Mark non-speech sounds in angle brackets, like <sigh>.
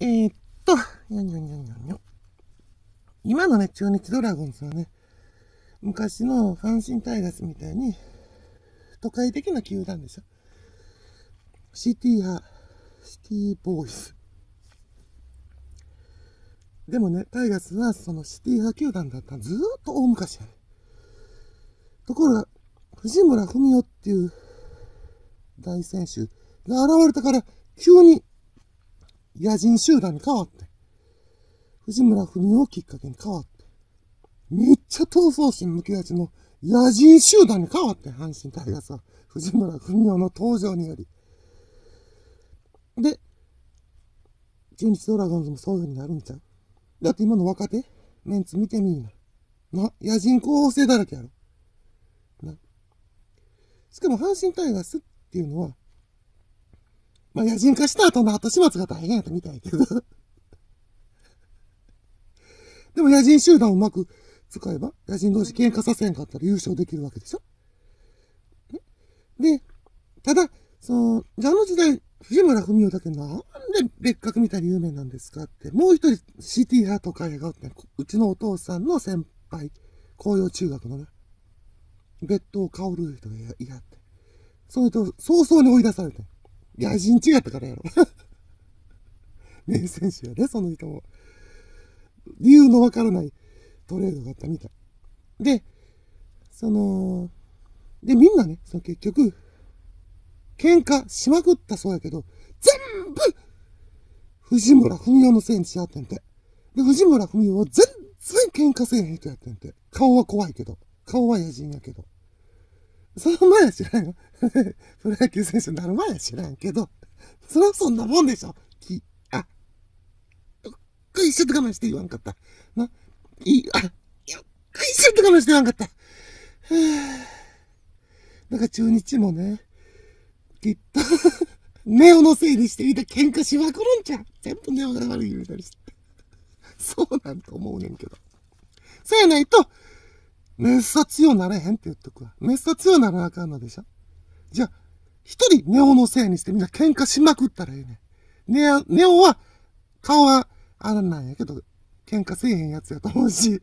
えー、っと、にょにょにょにょにょ。今のね、中日ドラゴンズはね、昔の阪神タイガースみたいに、都会的な球団でしょ。シティ派、シティボーイズ。でもね、タイガースはそのシティ派球団だったずーっと大昔やね。ところが、藤村文夫っていう大選手が現れたから、急に野人集団に変わって、藤村文夫をきっかけに変わって、めっちゃ闘争心向きがちの野人集団に変わって、阪神タイガースは藤村文夫の登場により。で、中日ドラゴンズもそういう風になるんちゃうだって今の若手、メンツ見てみんな。な、野人候補生だらけやろ。な。しかも阪神タイガースっていうのは、まあ、野人化した後の後始末が大変やったみたいけど <laughs> でも野人集団をうまく使えば、野人同士喧嘩させんかったら優勝できるわけでしょで、ただ、その、じゃあの時代、藤村文雄だけなんで別格みたいに有名なんですかって、もう一人ティ派とか映画ってうちのお父さんの先輩、紅葉中学のね、別当薫る人がいやって。それと、早々に追い出されて。野人違ったからやろ。<laughs> 名選手やで、その人も。理由のわからないトレードだったみたい。で、その、で、みんなね、その結局、喧嘩しまくったそうやけど、全部、藤村文夫のせいにしやってんて。で、藤村文夫は全然喧嘩せえへん人やってんて。顔は怖いけど。顔は野人やけど。その前は知らんよ。<laughs> プロ野球選手になる前は知らんけど、それはそんなもんでしょ。き、あ、よっくりょっと我慢して言わんかった。な、いい、あ、よっくりょっと我慢して言わんかった。な <sighs> んか中日もね、きっとネオ <laughs> のせいにしてみた喧嘩しまくるんちゃん。全部ネオが悪いうたりして。そうなんと思うねんけど。そうやないと、めっさ強なれへんって言っとくわ。めっさ強ならなあかんのでしょじゃあ、一人ネオのせいにしてみんな喧嘩しまくったらええねん。ネオ、ネオは、顔は、あらなんやけど、喧嘩せえへんやつやと思うし。